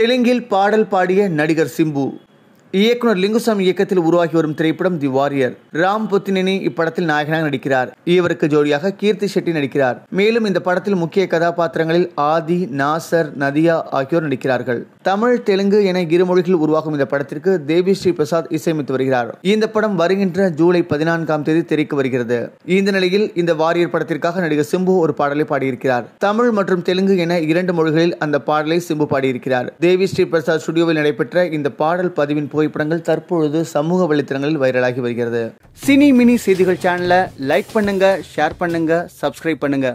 தெலுங்கில் பாடல் பாடிய நடிகர் சிம்பு இயக்குனர் லிங்குசாமி இயக்கத்தில் உருவாகி வரும் திரைப்படம் தி வாரியர் ராம் புத்தினி இப்படத்தில் நாயகனாக நடிக்கிறார் இவருக்கு ஜோடியாக கீர்த்தி ஷெட்டி நடிக்கிறார் மேலும் இந்த படத்தில் முக்கிய கதாபாத்திரங்களில் ஆதி நாசர் நதியா ஆகியோர் நடிக்கிறார்கள் தமிழ் தெலுங்கு என இருமொழிகள் உருவாகும் இந்த படத்திற்கு தேவி ஸ்ரீ பிரசாத் இசையமைத்து வருகிறார் இந்த படம் வருகின்ற ஜூலை பதினான்காம் தேதி திரைக்கு வருகிறது இந்த நிலையில் இந்த வாரியர் படத்திற்காக நடிகர் சிம்பு ஒரு பாடலை பாடியிருக்கிறார் தமிழ் மற்றும் தெலுங்கு என இரண்டு மொழிகளில் அந்த பாடலை சிம்பு பாடியிருக்கிறார் தேவி ஸ்ரீ பிரசாத் ஸ்டுடியோவில் நடைபெற்ற இந்த பாடல் பதிவின் புகைப்படங்கள் தற்பொழுது சமூக வலைத்தளங்களில் வைரலாகி வருகிறது சினி மினி செய்திகள் சேனலை லைக் பண்ணுங்க ஷேர் பண்ணுங்க சப்ஸ்கிரைப் பண்ணுங்க